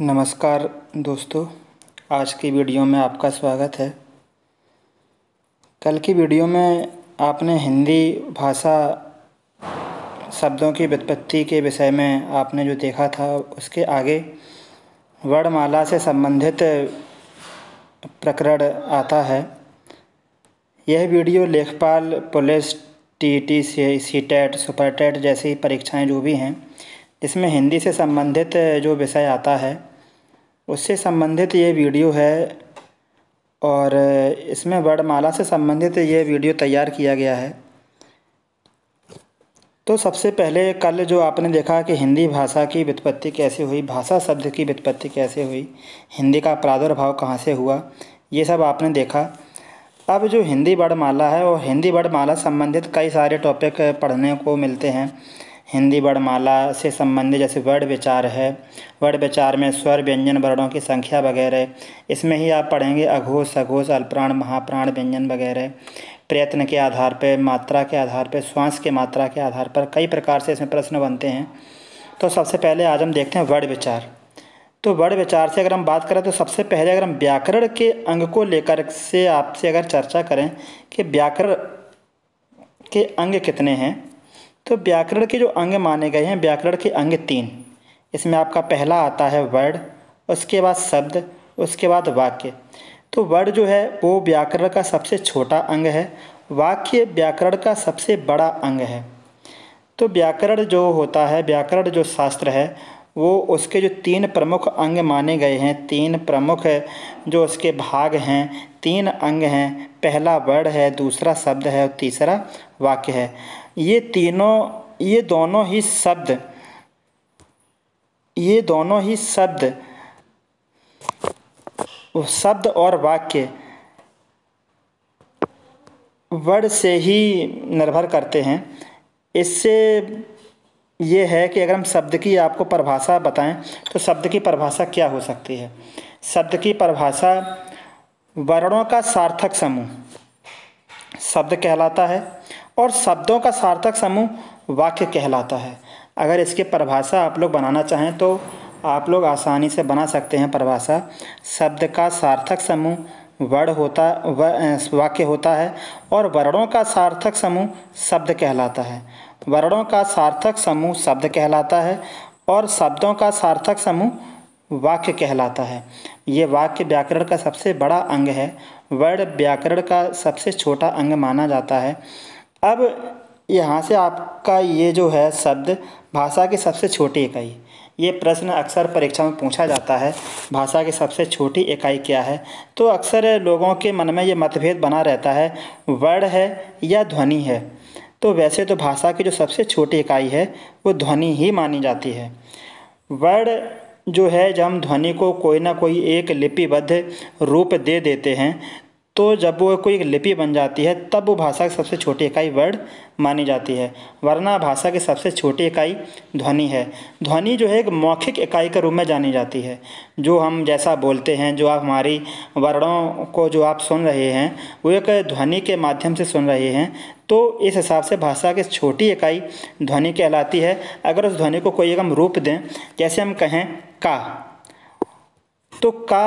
नमस्कार दोस्तों आज की वीडियो में आपका स्वागत है कल की वीडियो में आपने हिंदी भाषा शब्दों की व्युत्पत्ति के विषय में आपने जो देखा था उसके आगे वर्णमाला से संबंधित प्रकरण आता है यह वीडियो लेखपाल police T T C C TET super TET जैसी परीक्षाएँ जो भी हैं इसमें हिंदी से संबंधित जो विषय आता है उससे संबंधित ये वीडियो है और इसमें वर्णमाला से संबंधित ये वीडियो तैयार किया गया है तो सबसे पहले कल जो आपने देखा कि हिंदी भाषा की वित्पत्ति कैसे हुई भाषा शब्द की वित्पत्ति कैसे हुई हिंदी का प्रादुर्भाव कहाँ से हुआ ये सब आपने देखा अब जो हिंदी वर्णमाला है वो हिंदी वर्णमाला संबंधित कई सारे टॉपिक पढ़ने को मिलते हैं हिंदी वर्णमाला से संबंधित जैसे वर्ण विचार है वर्ण विचार में स्वर व्यंजन वर्णों की संख्या वगैरह इसमें ही आप पढ़ेंगे अघोष सघोष अल्प्राण महाप्राण व्यंजन वगैरह प्रयत्न के आधार पर मात्रा के आधार पर श्वास के मात्रा के आधार पर कई प्रकार से इसमें प्रश्न बनते हैं तो सबसे पहले आज हम देखते हैं वर्ण विचार तो वर्ण विचार से अगर हम बात करें तो सबसे पहले अगर हम व्याकरण के अंग को लेकर से आपसे अगर चर्चा करें कि व्याकरण के अंग कितने हैं तो व्याकरण के जो अंग माने गए हैं व्याकरण के अंग तीन इसमें आपका पहला आता है वर्ड उसके बाद शब्द उसके बाद वाक्य तो वर्ड जो है वो व्याकरण का सबसे छोटा अंग है वाक्य व्याकरण का सबसे बड़ा अंग है तो व्याकरण जो होता है व्याकरण जो शास्त्र है वो उसके जो तीन प्रमुख अंग माने गए हैं तीन प्रमुख जो उसके भाग हैं तीन अंग हैं पहला वर्ड है दूसरा शब्द है और तीसरा वाक्य है ये तीनों ये दोनों ही शब्द ये दोनों ही शब्द शब्द और वाक्य वर्ड से ही निर्भर करते हैं इससे ये है कि अगर हम शब्द की आपको परिभाषा बताएं तो शब्द की परिभाषा क्या हो सकती है शब्द की परिभाषा वर्णों का सार्थक समूह शब्द कहलाता है और शब्दों का सार्थक समूह वाक्य कहलाता है अगर इसकी परिभाषा आप लोग बनाना चाहें तो आप लोग आसानी से बना सकते हैं परिभाषा शब्द का सार्थक समूह वर्ण होता वाक्य होता है और वर्णों का सार्थक समूह शब्द कहलाता है वर्णों का सार्थक समूह शब्द कहलाता है और शब्दों का सार्थक समूह वाक्य कहलाता है ये वाक्य व्याकरण का सबसे बड़ा अंग है वर्ण व्याकरण का सबसे छोटा अंग माना जाता है अब यहाँ से आपका ये जो है शब्द भाषा की सबसे छोटी इकाई ये प्रश्न अक्सर परीक्षा में पूछा जाता है भाषा की सबसे छोटी इकाई क्या है तो अक्सर लोगों के मन में ये मतभेद बना रहता है वर्ण है या ध्वनि है तो वैसे तो भाषा की जो सबसे छोटी इकाई है वो ध्वनि ही मानी जाती है वर्ण जो है जब हम ध्वनि को कोई ना कोई एक लिपिबद्ध रूप दे देते हैं तो जब वो कोई लिपि बन जाती है तब वो भाषा की सबसे छोटी इकाई वर्ड मानी जाती है वरना भाषा की सबसे छोटी इकाई ध्वनि है ध्वनि जो है एक मौखिक इकाई के रूप में जानी जाती है जो हम जैसा बोलते हैं जो आप हमारी वर्णों को जो आप सुन रहे हैं वो एक ध्वनि के माध्यम से सुन रहे हैं तो इस हिसाब से भाषा की छोटी इकाई ध्वनि कहलाती है अगर उस ध्वनि को कोई एक हम रूप दें जैसे हम कहें का तो का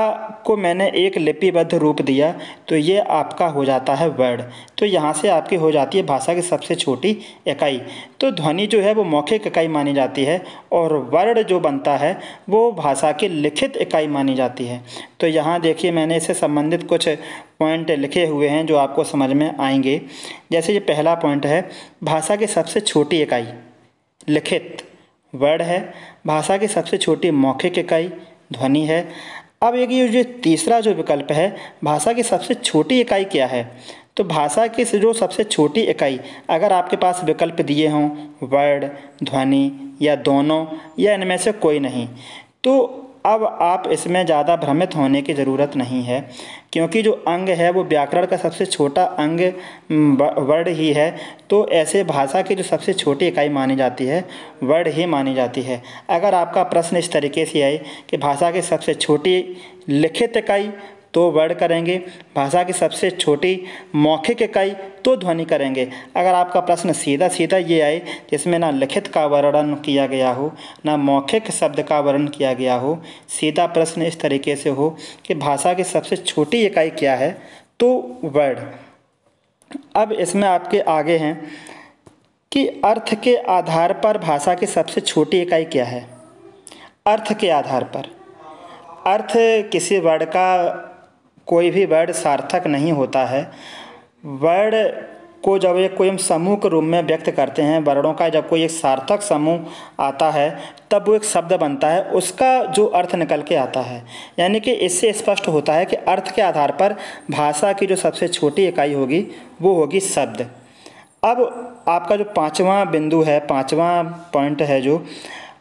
को मैंने एक लिपिबद्ध रूप दिया तो ये आपका हो जाता है वर्ड तो यहाँ से आपकी हो जाती है भाषा की सबसे छोटी इकाई तो ध्वनि जो है वो मौखिक इकाई मानी जाती है और वर्ड जो बनता है वो भाषा की लिखित इकाई मानी जाती है तो यहाँ देखिए मैंने इससे संबंधित कुछ पॉइंट लिखे हुए हैं जो आपको समझ में आएंगे जैसे ये पहला पॉइंट है भाषा की सबसे छोटी इकाई लिखित वर्ड है भाषा की सबसे छोटी मौखिक इकाई ध्वनि है अब एक ये जो तीसरा जो विकल्प है भाषा की सबसे छोटी इकाई क्या है तो भाषा की जो सबसे छोटी इकाई अगर आपके पास विकल्प दिए हों वर्ड ध्वनि या दोनों या इनमें से कोई नहीं तो अब आप इसमें ज़्यादा भ्रमित होने की ज़रूरत नहीं है क्योंकि जो अंग है वो व्याकरण का सबसे छोटा अंग वर्ड ही है तो ऐसे भाषा की जो सबसे छोटी इकाई मानी जाती है वर्ड ही मानी जाती है अगर आपका प्रश्न इस तरीके से आए कि भाषा की सबसे छोटी लिखित इकाई तो वर्ड करेंगे भाषा की सबसे छोटी मौखिक इकाई तो ध्वनि करेंगे अगर आपका प्रश्न सीधा सीधा ये आए जिसमें ना लिखित का वर्णन किया गया हो ना मौखिक शब्द का वर्णन किया गया हो सीधा प्रश्न इस तरीके से हो कि भाषा की सबसे छोटी इकाई क्या है तो वर्ड अब इसमें आपके आगे हैं कि अर्थ के आधार पर भाषा की सबसे छोटी इकाई क्या है अर्थ के आधार पर अर्थ किसी वर्ड का कोई भी वर्ड सार्थक नहीं होता है वर्ड को जब एक कोई हम समूह के रूप में व्यक्त करते हैं वर्णों का जब कोई एक सार्थक समूह आता है तब वो एक शब्द बनता है उसका जो अर्थ निकल के आता है यानी कि इससे स्पष्ट होता है कि अर्थ के आधार पर भाषा की जो सबसे छोटी इकाई होगी वो होगी शब्द अब आपका जो पाँचवा बिंदु है पाँचवा पॉइंट है जो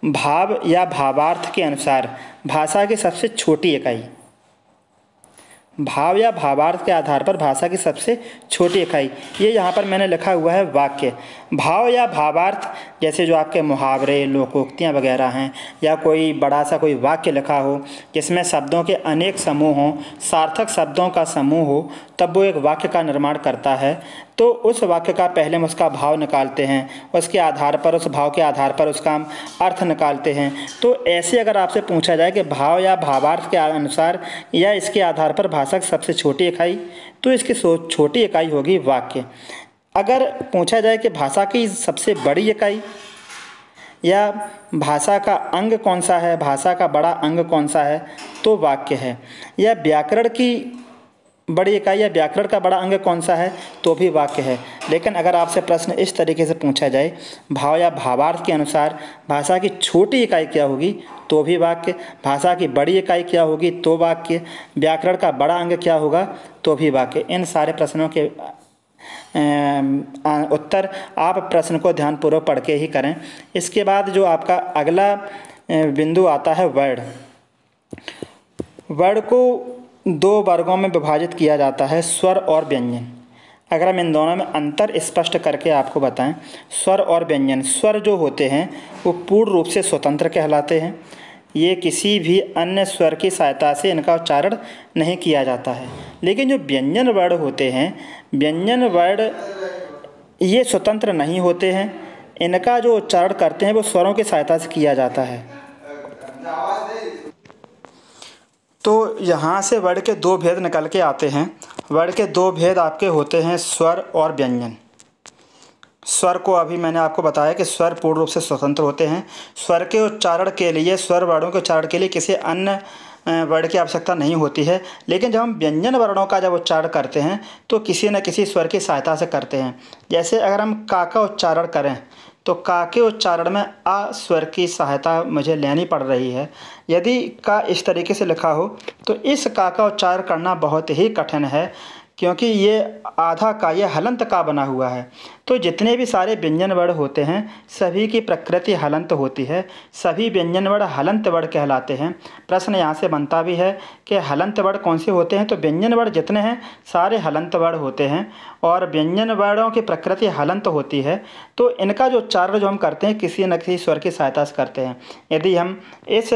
भाव या भावार्थ के अनुसार भाषा की सबसे छोटी इकाई भाव या भावार्थ के आधार पर भाषा की सबसे छोटी इकाई ये यहाँ पर मैंने लिखा हुआ है वाक्य भाव या भावार्थ जैसे जो आपके मुहावरे लोकोक्तियाँ वगैरह हैं या कोई बड़ा सा कोई वाक्य लिखा हो जिसमें शब्दों के अनेक समूह हों सार्थक शब्दों का समूह हो तब वो एक वाक्य का निर्माण करता है तो उस वाक्य का पहले हम उसका भाव निकालते हैं उसके आधार पर उस भाव के आधार पर उसका हम अर्थ निकालते हैं तो ऐसे अगर आपसे पूछा जाए कि भाव या भावार्थ के अनुसार या इसके आधार पर भाषा की सबसे छोटी इकाई तो इसकी छोटी इकाई होगी वाक्य अगर पूछा जाए कि भाषा की सबसे बड़ी इकाई या भाषा का अंग कौन सा है भाषा का बड़ा अंग कौन सा है तो वाक्य है या व्याकरण की बड़ी इकाई या व्याकरण का बड़ा अंग कौन सा है तो भी वाक्य है लेकिन अगर आपसे प्रश्न इस तरीके से पूछा जाए भाव या भावार्थ के अनुसार भाषा की छोटी इकाई क्या होगी तो भी वाक्य भाषा की बड़ी इकाई क्या होगी तो वाक्य व्याकरण का बड़ा अंग क्या होगा तो भी वाक्य इन सारे प्रश्नों के उत्तर आप प्रश्न को ध्यानपूर्वक पढ़ के ही करें इसके बाद जो आपका अगला बिंदु आता है वर्ड वर्ड को दो वर्गों में विभाजित किया जाता है स्वर और व्यंजन अगर हम इन दोनों में अंतर स्पष्ट करके आपको बताएं स्वर और व्यंजन स्वर जो होते हैं वो पूर्ण रूप से स्वतंत्र कहलाते हैं ये किसी भी अन्य स्वर की सहायता से इनका उच्चारण नहीं किया जाता है लेकिन जो व्यंजन वर्ण होते हैं व्यंजन वर्ण ये स्वतंत्र नहीं होते हैं इनका जो उच्चारण करते हैं वो स्वरों की सहायता से किया जाता है तो यहाँ से वर्ण के दो भेद निकल के आते हैं वर्ण के दो भेद आपके होते हैं स्वर और व्यंजन स्वर को अभी मैंने आपको बताया कि स्वर पूर्ण रूप से स्वतंत्र होते हैं स्वर के उच्चारण के लिए स्वर वर्णों के उच्चारण के लिए किसी अन्य वर्ण की आवश्यकता नहीं होती है लेकिन जब हम व्यंजन वर्णों का जब उच्चारण करते हैं तो किसी न किसी स्वर की सहायता से करते हैं जैसे अगर हम का का उच्चारण करें तो का के उच्चारण में आ स्वर की सहायता मुझे लेनी पड़ रही है यदि का इस तरीके से लिखा हो तो इस का का उच्चारण करना बहुत ही कठिन है क्योंकि ये आधा का ये हलंत का बना हुआ है तो जितने भी सारे व्यंजन वर्ण होते हैं सभी की प्रकृति हलंत होती है सभी व्यंजन वर्ण हलंत वर्ण कहलाते हैं प्रश्न यहाँ से बनता भी है कि हलंत वर्ण कौन से होते हैं तो व्यंजन वर्ण जितने हैं सारे हलंत वर्ण होते हैं और व्यंजन वर्णों की प्रकृति हलंत होती है तो इनका जो उच्चारण जो हम करते हैं किसी न किसी स्वर की सहायता से करते हैं यदि हम इस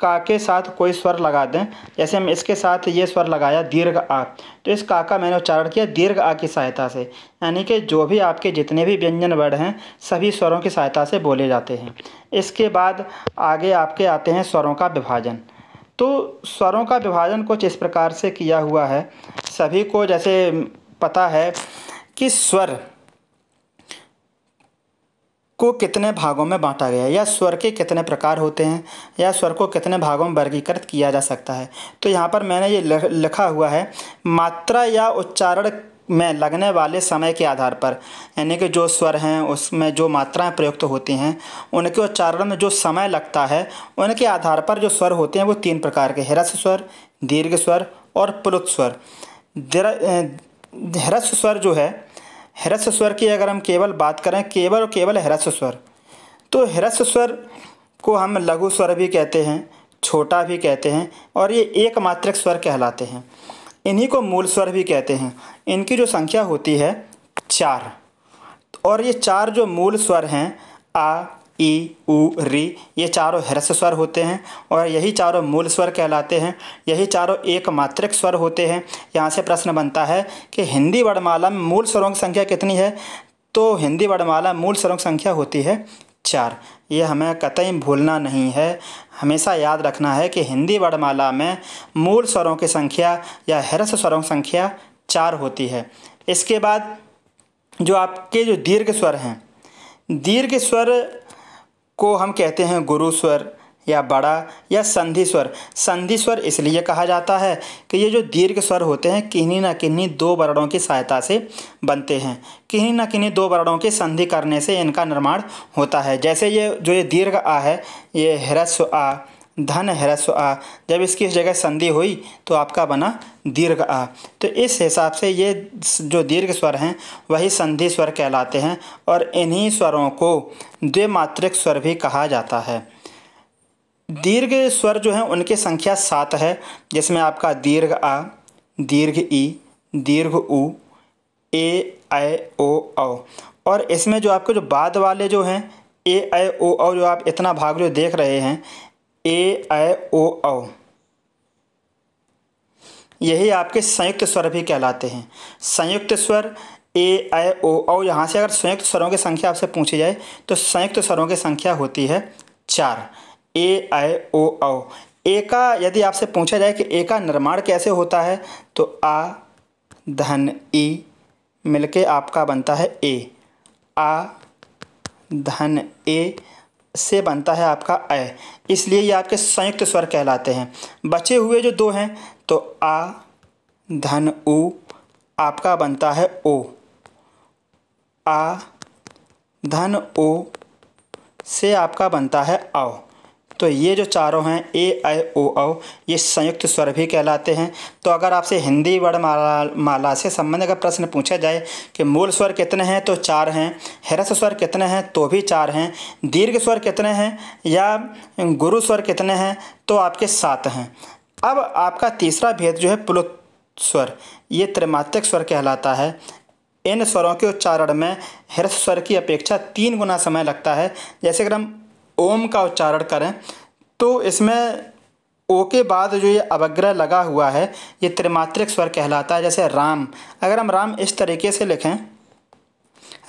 का के साथ कोई स्वर लगा दें जैसे हम इसके साथ ये स्वर लगाया दीर्घ आ तो इस का का मैंने उच्चारण किया दीर्घ आ की सहायता से यानी कि जो भी आपके जितने भी व्यंजन वर्ड हैं सभी स्वरों की सहायता से बोले जाते हैं इसके बाद आगे आपके आते हैं स्वरों का विभाजन तो स्वरों का विभाजन कुछ इस प्रकार से किया हुआ है सभी को जैसे पता है कि स्वर को कितने भागों में बांटा गया है या स्वर के कितने प्रकार होते हैं या स्वर को कितने भागों में वर्गीकृत किया जा सकता है तो यहाँ पर मैंने ये लिखा हुआ है मात्रा या उच्चारण में लगने वाले समय के आधार पर यानी कि जो स्वर हैं उसमें जो मात्राएं प्रयुक्त होती हैं उनके उच्चारण में जो समय लगता है उनके आधार पर जो स्वर होते हैं वो तीन प्रकार के हृस स्वर दीर्घ स्वर और पुलुत स्वर हृस स्वर जो है ह्रस्व स्वर की अगर हम केवल बात करें केवल और केवल ह्रस्व स्वर तो ह्रस्व स्वर को हम लघु स्वर भी कहते हैं छोटा भी कहते हैं और ये एकमात्र स्वर कहलाते हैं इन्हीं को मूल स्वर भी कहते हैं इनकी जो संख्या होती है चार और ये चार जो मूल स्वर हैं आ ई उ री ये चारों ह्रस्व स्वर होते हैं और यही चारों मूल स्वर कहलाते हैं यही चारों एकमात्रिक स्वर होते हैं यहाँ से प्रश्न बनता है कि हिंदी वर्णमाला में मूल स्वरों की संख्या कितनी है तो हिंदी वर्णमाला मूल स्वरों की संख्या होती है चार ये हमें कतई भूलना नहीं है हमेशा याद रखना है कि हिंदी वर्णमाला में मूल स्वरों की संख्या या ह्रस्व स्वरों की संख्या चार होती है इसके बाद जो आपके जो दीर्घ स्वर हैं दीर्घ स्वर को हम कहते हैं गुरु स्वर या बड़ा या संधि स्वर संधि स्वर इसलिए कहा जाता है कि ये जो दीर्घ स्वर होते हैं किन्हीं ना किन्हीं दो वर्णों की सहायता से बनते हैं किन्हीं ना किन्हीं दो वर्णों की संधि करने से इनका निर्माण होता है जैसे ये जो ये दीर्घ आ है ये ह्रस्व आ धन ह्रस्व आ जब इसकी जगह संधि हुई तो आपका बना दीर्घ आ तो इस हिसाब से ये जो दीर्घ स्वर हैं वही संधि स्वर कहलाते हैं और इन्हीं स्वरों को द्विमात्रिक स्वर भी कहा जाता है दीर्घ स्वर जो हैं उनकी संख्या सात है जिसमें आपका दीर्घ आ दीर्घ ई दीर्घ ऊ ए ऐ ओ औ और इसमें जो आपके जो बाद वाले जो हैं ए ऐ ओ औ जो आप इतना भाग जो देख रहे हैं ए ऐ ओ औ यही आपके संयुक्त स्वर भी कहलाते हैं संयुक्त स्वर ए ऐ ओ औ यहाँ से अगर संयुक्त स्वरों की संख्या आपसे पूछी जाए तो संयुक्त स्वरों की संख्या होती है चार ए ऐ ओ औ ए का यदि आपसे पूछा जाए कि ए का निर्माण कैसे होता है तो आ धन ई मिलके आपका बनता है ए आ धन ए से बनता है आपका अय इसलिए ये आपके संयुक्त स्वर कहलाते हैं बचे हुए जो दो हैं तो आ धन उ आपका बनता है ओ आ धन ओ से आपका बनता है आओ तो ये जो चारों हैं ए ऐ ओ औ ये संयुक्त स्वर भी कहलाते हैं तो अगर आपसे हिंदी वर्णमाला माला से संबंध का प्रश्न पूछा जाए कि मूल स्वर कितने हैं तो चार हैं हृस स्वर कितने हैं तो भी चार हैं दीर्घ स्वर कितने हैं या गुरु स्वर कितने हैं तो आपके सात हैं अब आपका तीसरा भेद जो है पुलुत स्वर ये त्रिमात्रिक स्वर कहलाता है इन स्वरों के उच्चारण में हृस्व स्वर की अपेक्षा तीन गुना समय लगता है जैसे अगर हम ओम का उच्चारण करें तो इसमें ओ के बाद जो ये अवग्रह लगा हुआ है ये त्रिमात्रिक स्वर कहलाता है जैसे राम अगर हम राम इस तरीके से लिखें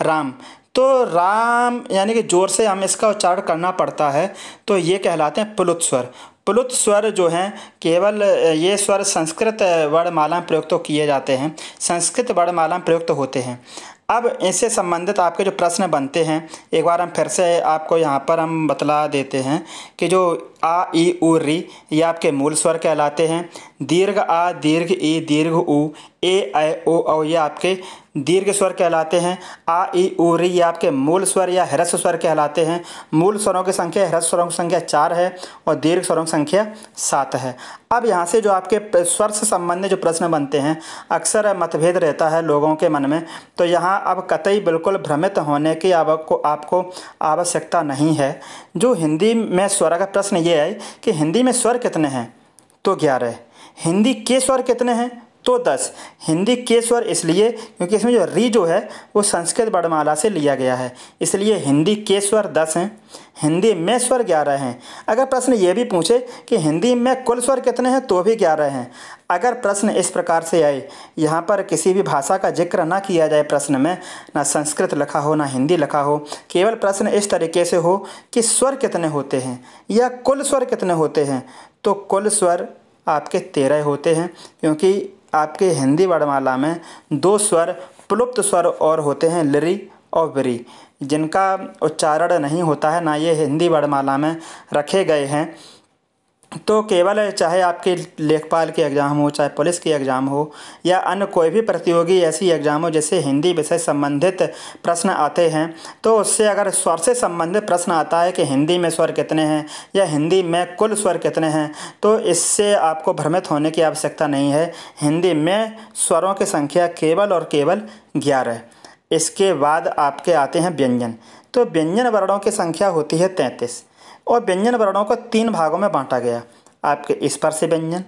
राम तो राम यानी कि जोर से हम इसका उच्चारण करना पड़ता है तो ये कहलाते हैं पुलुत स्वर पुलुत स्वर जो हैं केवल ये स्वर संस्कृत वर्णमाला में प्रयुक्त तो किए जाते हैं संस्कृत वर्णमाला में प्रयुक्त तो होते हैं अब इससे संबंधित आपके जो प्रश्न बनते हैं एक बार हम फिर से आपको यहाँ पर हम बतला देते हैं कि जो आ ई उ री ये आपके मूल स्वर कहलाते हैं दीर्घ आ दीर्घ ई दीर्घ ऊ ए आई ओ औ ये आपके दीर्घ स्वर कहलाते हैं आ ई ओ री ये आपके मूल स्वर या ह्रस्व स्वर कहलाते हैं मूल स्वरों की संख्या ह्रस्व स्वरों की संख्या चार है और दीर्घ स्वरों की संख्या सात है अब यहाँ से जो आपके स्वर से संबंधित जो प्रश्न बनते हैं अक्सर मतभेद रहता है लोगों के मन में तो यहाँ अब कतई बिल्कुल भ्रमित होने की आपको आपको आवश्यकता नहीं है जो हिंदी में स्वर का प्रश्न ये है कि हिंदी में स्वर कितने हैं तो ग्यारह हिंदी के स्वर कितने हैं तो दस हिंदी के स्वर इसलिए क्योंकि इसमें जो री जो है वो संस्कृत वर्णमाला से लिया गया है इसलिए हिंदी के स्वर दस हैं हिंदी में स्वर ग्यारह हैं अगर प्रश्न ये भी पूछे कि हिंदी में कुल स्वर कितने हैं तो भी ग्यारह हैं अगर प्रश्न इस प्रकार से आए यहाँ पर किसी भी भाषा का जिक्र ना किया जाए प्रश्न में ना संस्कृत लिखा हो ना हिंदी लिखा हो केवल प्रश्न इस तरीके से हो कि स्वर कितने होते हैं या कुल स्वर कितने होते हैं तो कुल स्वर आपके तेरह होते हैं क्योंकि आपके हिंदी वर्णमाला में दो स्वर प्लुप्त स्वर और होते हैं लरी और बरी जिनका उच्चारण नहीं होता है ना ये हिंदी वर्णमाला में रखे गए हैं तो केवल चाहे आपके लेखपाल के एग्ज़ाम हो चाहे पुलिस के एग्ज़ाम हो या अन्य कोई भी प्रतियोगी ऐसी एग्ज़ाम हो जैसे हिंदी विषय संबंधित प्रश्न आते हैं तो उससे अगर स्वर से संबंधित प्रश्न आता है कि हिंदी में स्वर कितने हैं या हिंदी में कुल स्वर कितने हैं तो इससे आपको भ्रमित होने की आवश्यकता नहीं है हिंदी में स्वरों की संख्या केवल और केवल ग्यारह इसके बाद आपके आते हैं व्यंजन तो व्यंजन वर्णों की संख्या होती है तैंतीस और व्यंजन वर्णों को तीन भागों में बांटा गया आपके स्पर्श व्यंजन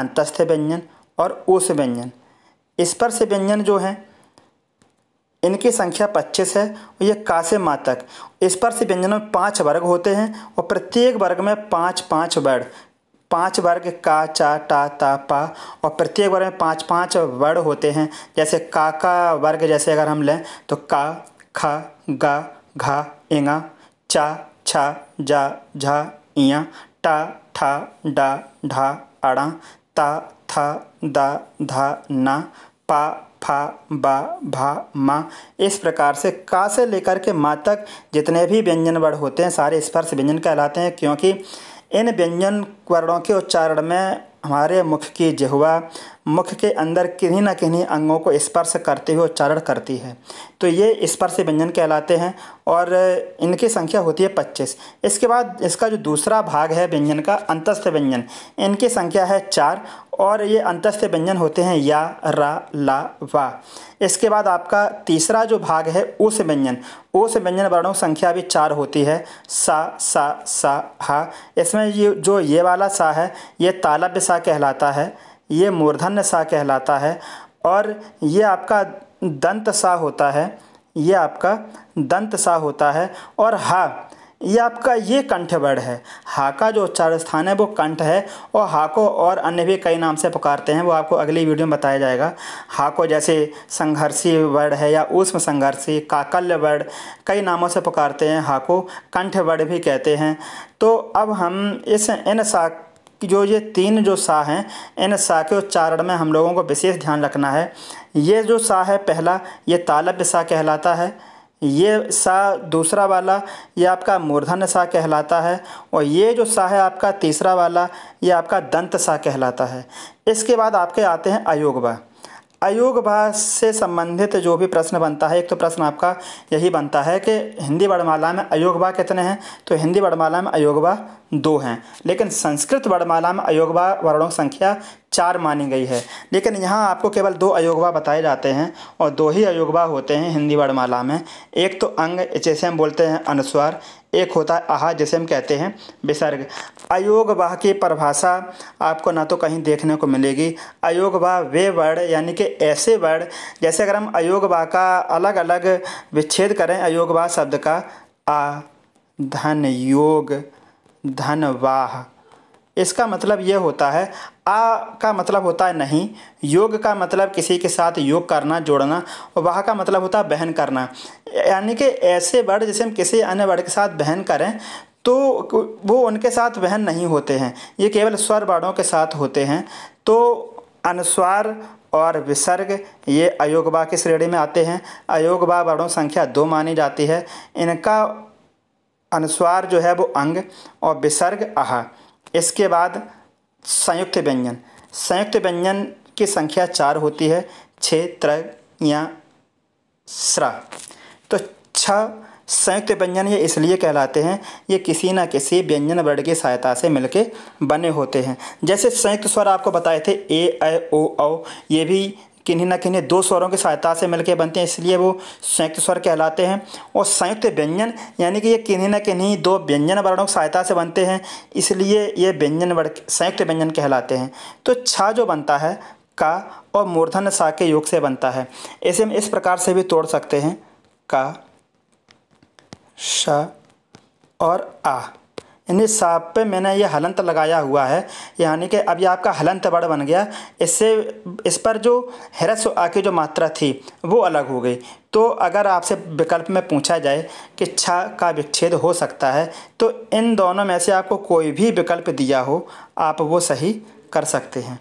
अंतस्थ व्यंजन और ऊस व्यंजन स्पर्श व्यंजन जो हैं इनकी संख्या पच्चीस है और ये का से स्पर्श व्यंजन में पाँच वर्ग होते हैं और प्रत्येक वर्ग में पाँच पाँच वर्ड पांच वर्ग का चा टा ता पा और प्रत्येक वर्ग में पांच पांच वर्ड होते हैं जैसे का का वर्ग जैसे अगर हम लें तो का खा गा घा एंगा चा छा जा झा इं टा ठा डा ढा अड़ा ता था दा धा ना पा फा बा भा मा इस प्रकार से का से लेकर के मा तक जितने भी व्यंजन वर्ण होते हैं सारे स्पर्श व्यंजन कहलाते हैं क्योंकि इन व्यंजन वर्णों के उच्चारण में हमारे मुख की जिहवा मुख के अंदर किन्हीं न किन्हीं अंगों को स्पर्श करते हुए उच्चारण करती है तो ये स्पर्श व्यंजन कहलाते हैं और इनकी संख्या होती है पच्चीस इसके बाद इसका जो दूसरा भाग है व्यंजन का अंतस्थ व्यंजन इनकी संख्या है चार और ये अंतस्थ व्यंजन होते हैं या रा ला वा इसके बाद आपका तीसरा जो भाग है उस व्यंजन उस व्यंजन वर्णों संख्या भी चार होती है सा सा सा हा इसमें ये जो ये वाला सा है ये तालब्य सा कहलाता है ये मूर्धन्य सा कहलाता है और ये आपका दंत सा होता है ये आपका दंत सा होता है और हा ये आपका ये कंठवर्ण है हा का जो उच्चार स्थान है वो कंठ है और हा को और अन्य भी कई नाम से पुकारते हैं वो आपको अगली वीडियो में बताया जाएगा हा को जैसे संघर्षी वर्ण है या ऊष्म संघर्षी काकल्य वर्ण कई नामों से पुकारते हैं हा को कंठ वर्ड भी कहते हैं तो अब हम इस इन सा कि जो ये तीन जो सा हैं इन सा के उच्चारण में हम लोगों को विशेष ध्यान रखना है ये जो सा है पहला ये तालब्य सा कहलाता है ये सा दूसरा वाला ये आपका मूर्धन सा कहलाता है और ये जो सा है आपका तीसरा वाला ये आपका दंत सा कहलाता है इसके बाद आपके आते हैं अयोगवा अयोगभा से संबंधित जो भी प्रश्न बनता है एक तो प्रश्न आपका यही बनता है कि हिंदी वर्णमाला में अयोगवा कितने हैं तो हिंदी वर्णमाला में अयोगवा दो हैं लेकिन संस्कृत वर्णमाला में अयोगवा वर्णों की संख्या चार मानी गई है लेकिन यहाँ आपको केवल दो अयोगवा बताए जाते हैं और दो ही अयोगवा होते हैं हिंदी वर्णमाला में एक तो अंग जैसे हम बोलते हैं अनुस्वार एक होता है आहा जैसे हम कहते हैं विसर्ग अयोग वाह की परिभाषा आपको ना तो कहीं देखने को मिलेगी अयोग वाह वे वर्ड यानी कि ऐसे वर्ड जैसे अगर हम अयोग वाह का अलग अलग विच्छेद करें अयोग वाह शब्द का आ धन योग धनवाह इसका मतलब यह होता है आ का मतलब होता है नहीं योग का मतलब किसी के साथ योग करना जोड़ना और वाह का मतलब होता है बहन करना यानी कि ऐसे वर्ड जैसे हम किसी अन्य वर्ड के साथ बहन करें तो वो उनके साथ बहन नहीं होते हैं ये केवल स्वर वर्णों के साथ होते हैं तो अनुस्वार और विसर्ग ये अयोगवा की श्रेणी में आते हैं अयोगवा वर्णों संख्या दो मानी जाती है इनका अनुस्वार जो है वो अंग और विसर्ग आह इसके बाद संयुक्त व्यंजन संयुक्त व्यंजन की संख्या चार होती है छ त्र या स्र तो छ संयुक्त व्यंजन ये इसलिए कहलाते हैं ये किसी ना किसी व्यंजन वर्ण की सहायता से मिलके बने होते हैं जैसे संयुक्त स्वर आपको बताए थे ए ओ ओ ये भी किन्हीं न किन्हीं दो स्वरों की सहायता से मिलकर बनते हैं इसलिए वो संयुक्त स्वर कहलाते हैं और संयुक्त व्यंजन यानी कि ये किन्हीं न किन्हीं दो व्यंजन वर्णों की सहायता से बनते हैं इसलिए ये व्यंजन वर्ण संयुक्त व्यंजन कहलाते हैं तो छा जो बनता है का और मूर्धन सा के योग से बनता है ऐसे हम इस प्रकार से भी तोड़ सकते हैं का श और आ यानी साप पे मैंने ये हलंत लगाया हुआ है यानी कि अब ये आपका हलंत बड़ बन गया इससे इस पर जो ह्रस्व आ की जो मात्रा थी वो अलग हो गई तो अगर आपसे विकल्प में पूछा जाए कि छा का विच्छेद हो सकता है तो इन दोनों में से आपको कोई भी विकल्प दिया हो आप वो सही कर सकते हैं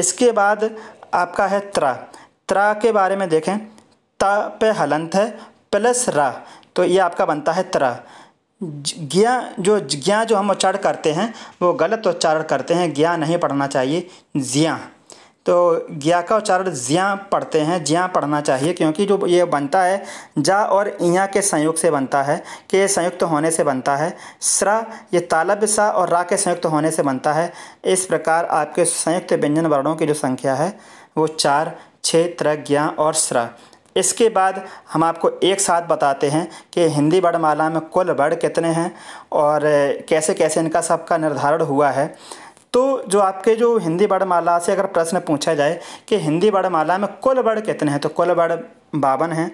इसके बाद आपका है त्रा त्रा के बारे में देखें त पे हलंत है प्लस रा तो ये आपका बनता है त्रा ज्ञा जो ज्ञा जो हम उच्चारण करते हैं वो गलत उच्चारण करते हैं ज्ञा नहीं पढ़ना चाहिए ज्ञा तो ज्ञा का उच्चारण ज्या पढ़ते हैं ज्या पढ़ना चाहिए क्योंकि जो ये बनता है जा और इया के संयुक्त से बनता है के संयुक्त होने से बनता है स्र ये तालब सा और रा के संयुक्त होने से बनता है इस प्रकार आपके संयुक्त व्यंजन वर्णों की जो संख्या है वो चार छः त्र ज्ञा और स्र इसके बाद हम आपको एक साथ बताते हैं कि हिंदी वर्णमाला में कुल वर्ण कितने हैं और कैसे कैसे इनका सबका निर्धारण हुआ है तो जो आपके जो हिंदी वर्णमाला से अगर प्रश्न पूछा जाए कि हिंदी वर्णमाला में कुल वर्ण कितने हैं तो कुल वर्ण बावन हैं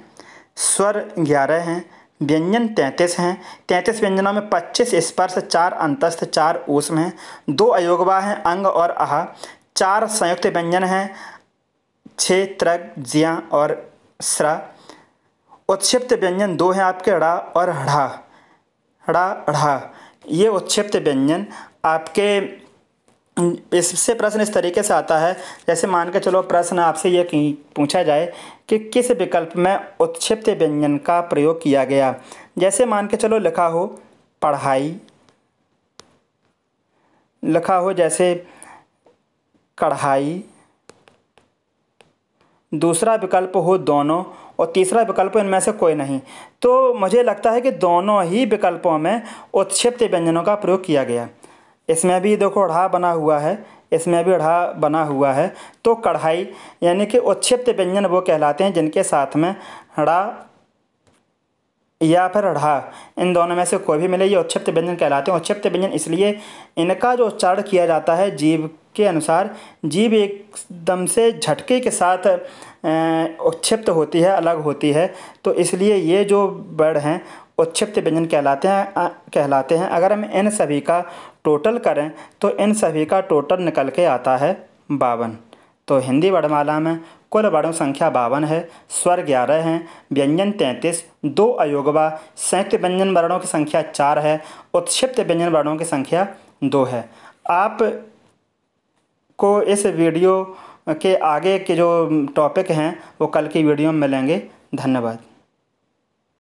स्वर ग्यारह हैं व्यंजन तैंतीस हैं तैंतीस व्यंजनों में पच्चीस स्पर्श चार अंतस्थ चार ऊष्म हैं दो अयोगवा हैं अंग और आहा चार संयुक्त व्यंजन हैं छः त्रग जिया और स्रा उत्क्षिप्त व्यंजन दो हैं आपके ड़ा और ढा हड़ा ढा ये उत्क्षिप्त व्यंजन आपके इससे प्रश्न इस तरीके से आता है जैसे मान के चलो प्रश्न आपसे ये पूछा जाए कि किस विकल्प में उत्क्षिप्त व्यंजन का प्रयोग किया गया जैसे मान के चलो लिखा हो पढ़ाई लिखा हो जैसे कढ़ाई दूसरा विकल्प हो दोनों और तीसरा विकल्प इनमें से कोई नहीं तो मुझे लगता है कि दोनों ही विकल्पों में उत्क्षिप्त व्यंजनों का प्रयोग किया गया इसमें भी देखो अढ़ा बना हुआ है इसमें भी अढ़ा बना हुआ है तो कढ़ाई यानी कि उत्क्षिप्त व्यंजन वो कहलाते हैं जिनके साथ में हड़ा या फिर अढ़ा इन दोनों में से कोई भी मिले ये उत्क्षिप्त व्यंजन कहलाते हैं उत्क्षिप्त व्यंजन इसलिए इनका जो उच्चारण किया जाता है जीव के अनुसार जीव एकदम से झटके के साथ उत्क्षिप्त होती है अलग होती है तो इसलिए ये जो वर्ड हैं उत्क्षिप्त व्यंजन कहलाते हैं कहलाते हैं अगर हम इन सभी का टोटल करें तो इन सभी का टोटल निकल के आता है बावन तो हिंदी वर्णमाला में कुल वर्णों संख्या बावन है स्वर ग्यारह हैं व्यंजन तैंतीस दो अयोगवा संयुक्त व्यंजन वर्णों की संख्या चार है उत्क्षिप्त व्यंजन वर्णों की संख्या दो है आप आपको इस वीडियो के आगे के जो टॉपिक हैं वो कल की वीडियो में मिलेंगे धन्यवाद